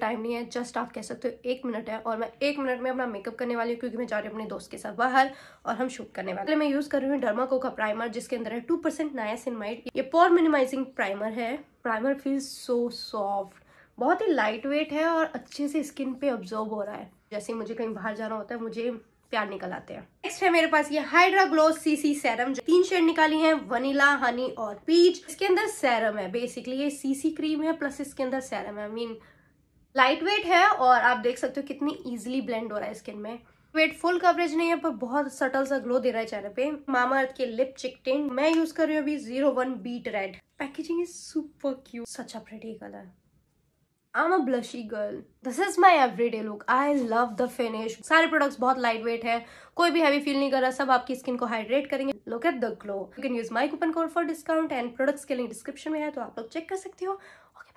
time नहीं है just आप कह सकते हो एक मिनट है और मैं एक मिनट में अपना मेकअप करने वाली हूँ क्योंकि मैं जा रही हूँ अपने दोस्त के साथ बाहर और हम शूट करने वाले मैं यूज़ कर रही हूँ डर्माको का प्राइमर जिसके अंदर है टू परसेंट नायासिनमाइड ये पोर मिनिमाइजिंग प्राइमर है प्राइमर फील सो सॉफ्ट बहुत ही लाइट वेट है और अच्छे से स्किन पे ऑब्जॉर्व हो रहा है जैसे मुझे कहीं बाहर जाना होता है मुझे प्यार निकल आते हैं नेक्स्ट है मेरे पास ये हाइड्रा ग्लो सीसी जो तीन शेड निकाली है वनीला हनी और पीच इसके अंदर सैरम है बेसिकली ये सीसी क्रीम है प्लस इसके अंदर सैरम है I I mean mean, light weight है और आप देख सकते हो कितनी इजिली ब्लेंड हो रहा है स्किन में वेट फुल कवरेज नहीं है पर बहुत सटल सा ग्लो दे रहा है चेहरे पे मामा अर्थ के लिप चिक टेंट मैं यूज कर रही हूँ अभी zero one beet red packaging is super cute such a pretty colour I am a blushy girl this is my every day look I love the finish सारे प्रोडक्ट बहुत light weight है कोई भी heavy feel नहीं कर रहा सब आपकी स्किन को हाइड्रेट करेंगे look at the glow you can use my coupon code for discount and products के लिए डिस्क्रिप्शन में है तो आप लोग चेक कर सकते हो ओके